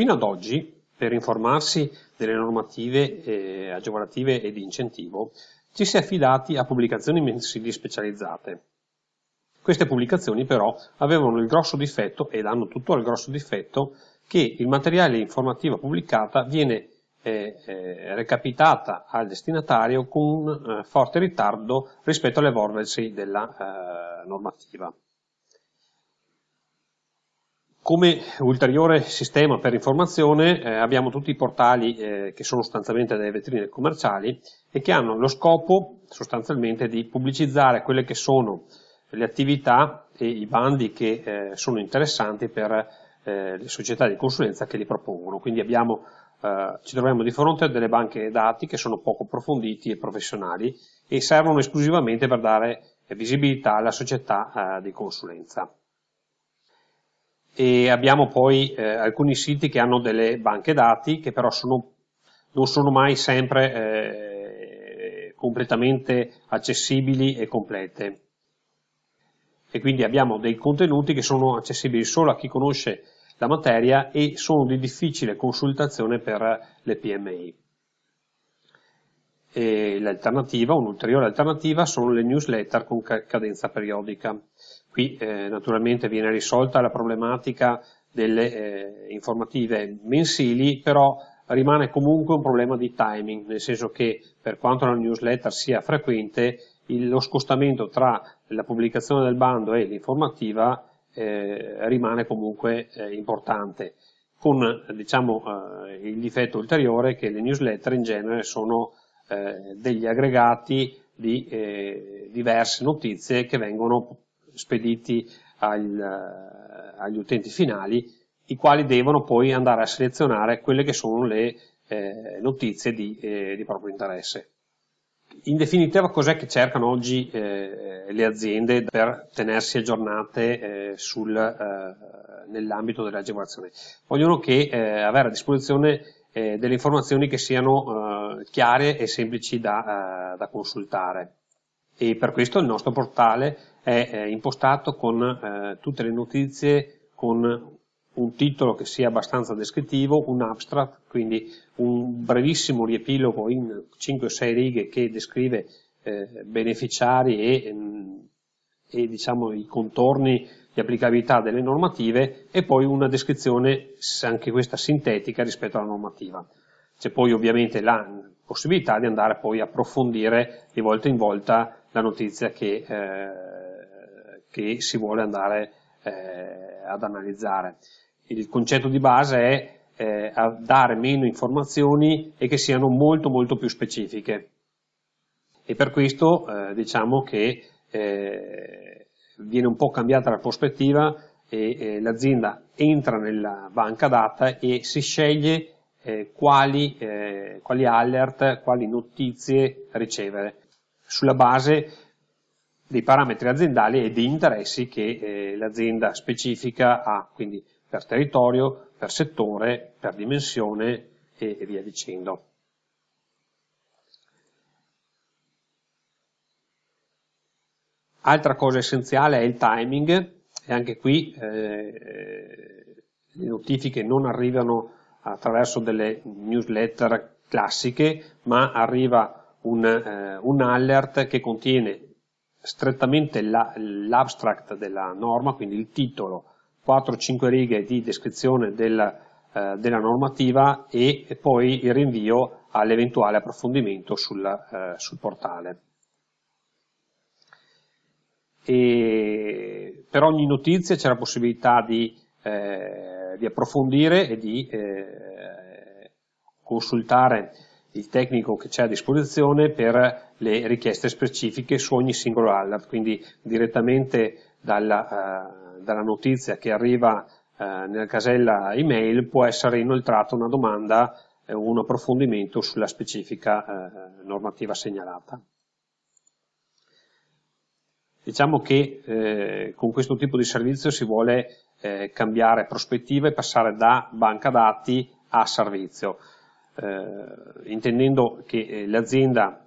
Fino ad oggi, per informarsi delle normative eh, agevolative e di incentivo, ci si è affidati a pubblicazioni mensili specializzate. Queste pubblicazioni però avevano il grosso difetto, ed hanno tutto il grosso difetto, che il materiale informativo pubblicato viene eh, eh, recapitata al destinatario con eh, forte ritardo rispetto all'evolversi evolversi della eh, normativa. Come ulteriore sistema per informazione eh, abbiamo tutti i portali eh, che sono sostanzialmente delle vetrine commerciali e che hanno lo scopo sostanzialmente di pubblicizzare quelle che sono le attività e i bandi che eh, sono interessanti per eh, le società di consulenza che li propongono. Quindi abbiamo, eh, ci troviamo di fronte a delle banche dati che sono poco approfonditi e professionali e servono esclusivamente per dare visibilità alla società eh, di consulenza e abbiamo poi eh, alcuni siti che hanno delle banche dati che però sono, non sono mai sempre eh, completamente accessibili e complete. E quindi abbiamo dei contenuti che sono accessibili solo a chi conosce la materia e sono di difficile consultazione per le PMI. l'alternativa, un'ulteriore alternativa, sono le newsletter con cadenza periodica. Qui eh, naturalmente viene risolta la problematica delle eh, informative mensili, però rimane comunque un problema di timing, nel senso che per quanto la newsletter sia frequente, il, lo scostamento tra la pubblicazione del bando e l'informativa eh, rimane comunque eh, importante, con diciamo, eh, il difetto ulteriore che le newsletter in genere sono eh, degli aggregati di eh, diverse notizie che vengono pubblicate spediti al, eh, agli utenti finali, i quali devono poi andare a selezionare quelle che sono le eh, notizie di, eh, di, proprio interesse. In definitiva, cos'è che cercano oggi eh, le aziende per tenersi aggiornate eh, eh, nell'ambito dell'agevolazione? Vogliono che avere a disposizione delle informazioni che siano chiare e semplici da, da consultare e per questo il nostro portale è eh, impostato con eh, tutte le notizie con un titolo che sia abbastanza descrittivo, un abstract, quindi un brevissimo riepilogo in 5 o 6 righe che descrive eh, beneficiari e, mm, e diciamo, i contorni di applicabilità delle normative e poi una descrizione, anche questa sintetica, rispetto alla normativa. C'è poi ovviamente la possibilità di andare poi a approfondire di volta in volta la notizia che, eh, che si vuole andare eh, ad analizzare. Il concetto di base è eh, dare meno informazioni e che siano molto molto più specifiche. E per questo eh, diciamo che eh, viene un po' cambiata la prospettiva e, e eh, l'azienda entra nella banca data e si sceglie eh, quali, eh, quali, alert, quali notizie ricevere sulla base dei parametri aziendali e degli interessi che eh, l'azienda specifica ha, quindi per territorio, per settore, per dimensione e, e via dicendo. Altra cosa essenziale è il timing e anche qui eh, le notifiche non arrivano attraverso delle newsletter classiche ma arriva un, eh. eh, un alert che contiene strettamente la, l'abstract della norma, quindi il titolo, 4-5 righe di descrizione del, eh, della normativa e, e, poi il rinvio all'eventuale approfondimento sul, eh, sul portale. E per ogni notizia c'è la possibilità di, eh, di approfondire e di eh, consultare il tecnico che c'è a disposizione per le richieste specifiche su ogni singolo alert, quindi direttamente dalla, eh, dalla notizia che arriva eh, nella casella email può essere inoltrata una domanda o eh, un approfondimento sulla specifica eh, normativa segnalata. Diciamo che eh, con questo tipo di servizio si vuole eh, cambiare prospettiva e passare da banca dati a servizio eh, intendendo che eh, l'azienda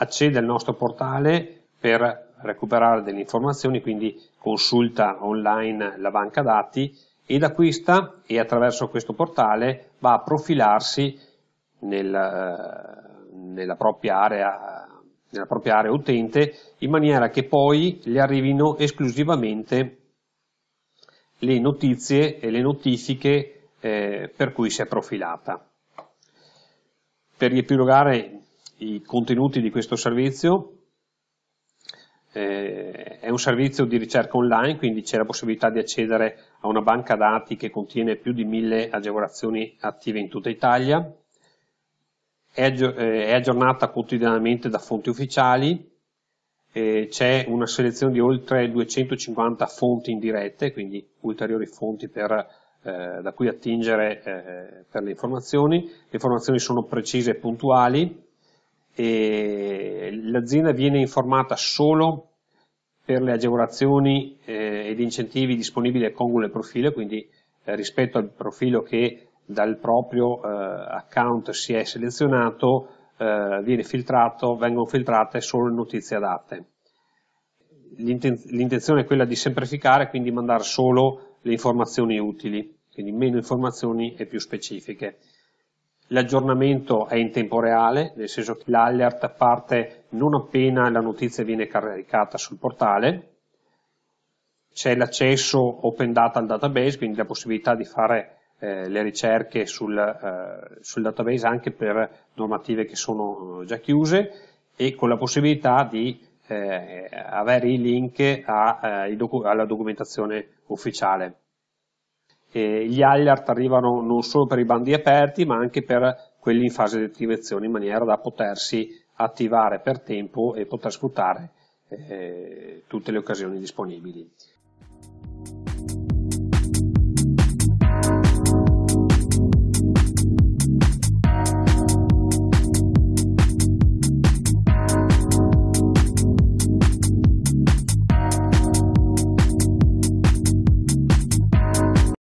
accede al nostro portale per recuperare delle informazioni, quindi consulta online la banca dati e da questa e attraverso questo portale va a profilarsi nel, eh, nella, propria area, nella propria area utente in maniera che poi le arrivino esclusivamente le notizie e le notifiche eh, per cui si è profilata. Per riepilogare i contenuti di questo servizio, eh, è un servizio di ricerca online, quindi c'è la possibilità di accedere a una banca dati che contiene più di mille agevolazioni attive in tutta Italia, è, eh, è aggiornata quotidianamente da fonti ufficiali, eh, c'è una selezione di oltre 250 fonti indirette quindi ulteriori fonti per eh, da cui attingere eh, per le informazioni. Le informazioni sono precise e puntuali e l'azienda viene informata solo per le agevolazioni eh, ed incentivi disponibili a congruo del profilo, quindi eh, rispetto al profilo che dal proprio eh, account si è selezionato filtrato, vengono filtrate solo notizie adatte. L'intenzione è quella di semplificare, quindi mandare solo le informazioni utili quindi meno informazioni e più specifiche. L'aggiornamento è in tempo reale, nel senso che l'alert parte non appena la notizia viene caricata sul portale, c'è l'accesso open data al database, quindi la possibilità di fare eh, le ricerche sul, eh, sul, database anche per normative che sono eh, già chiuse e con la possibilità di eh, avere i link a, eh, docu alla documentazione ufficiale gli alert arrivano non solo per i bandi aperti ma anche per quelli in fase di attivazione in maniera da potersi attivare per tempo e poter sfruttare eh, tutte le occasioni disponibili.